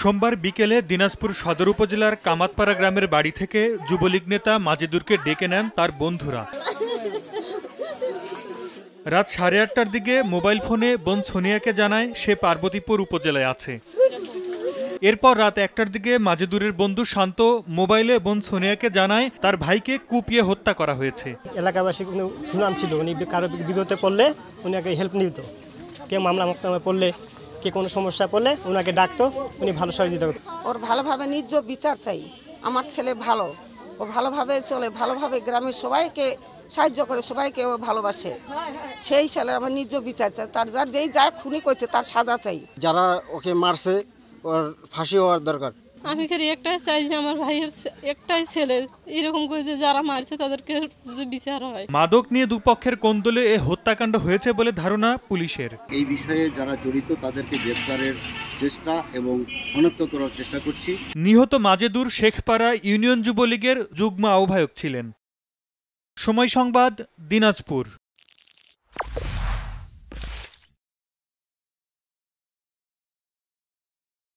সোমবার বিকেলে দিনাজপুর সদর উপজেলার কামাতপাড়া গ্রামের বাড়ি থেকে যুবলীগ নেতা মাজেদুরকে ডেকে নেন তার বন্ধুরা রাত সাড়ে আটটার দিকে মোবাইল ফোনে বোন সোনিয়াকে জানায় সে পার্বতীপুর উপজেলায় আছে এরপর রাত একটার দিকে মাজেদুরের বন্ধু শান্ত মোবাইলে বোন সোনিয়াকে জানায় তার ভাইকে কুপিয়ে হত্যা করা হয়েছে এলাকাবাসী সুনাম ছিল উনি কারো বিরোধে করলে উনি আগে হেল্প নিত কে মামলা মোকদামে পড়লে কে কোনো সমস্যা পড়লে ওনাকে ডাকতো উনি ভালো সহযোগিতা করতো ওর ভালোভাবে নিজ বিচার চাই আমার ছেলে ভালো ও ভালোভাবে চলে ভালোভাবে গ্রামের সবাইকে সাহায্য করে সবাইকে ও ভালোবাসে সেই ছেলে আমার নিজ বিচার চাই তার যার যেই যায় খুনি করছে তার সাজা চাই যারা ওকে মারছে ওর ফাঁসি হওয়ার দরকার আমি খালি একটাই চাই যে আমার ভাইয়ের একটাই ছেলে এরকম করে যে যারা মারছে তাদেরকে যদি বিচার হয় মাদক নিয়ে দুপক্ষের কোন্দলে এ হত্যাকাণ্ড হয়েছে বলে ধারণা পুলিশের এই বিষয়ে যারা জড়িত তাদেরকে গ্রেফতারের চেষ্টা এবং শনাক্ত করার চেষ্টা করছি নিহত মাজেদুর শেখপাড়া ইউনিয়ন যুবলীগের যুগ্ম আহ্বায়ক ছিলেন সময় সংবাদ দিনাজপুর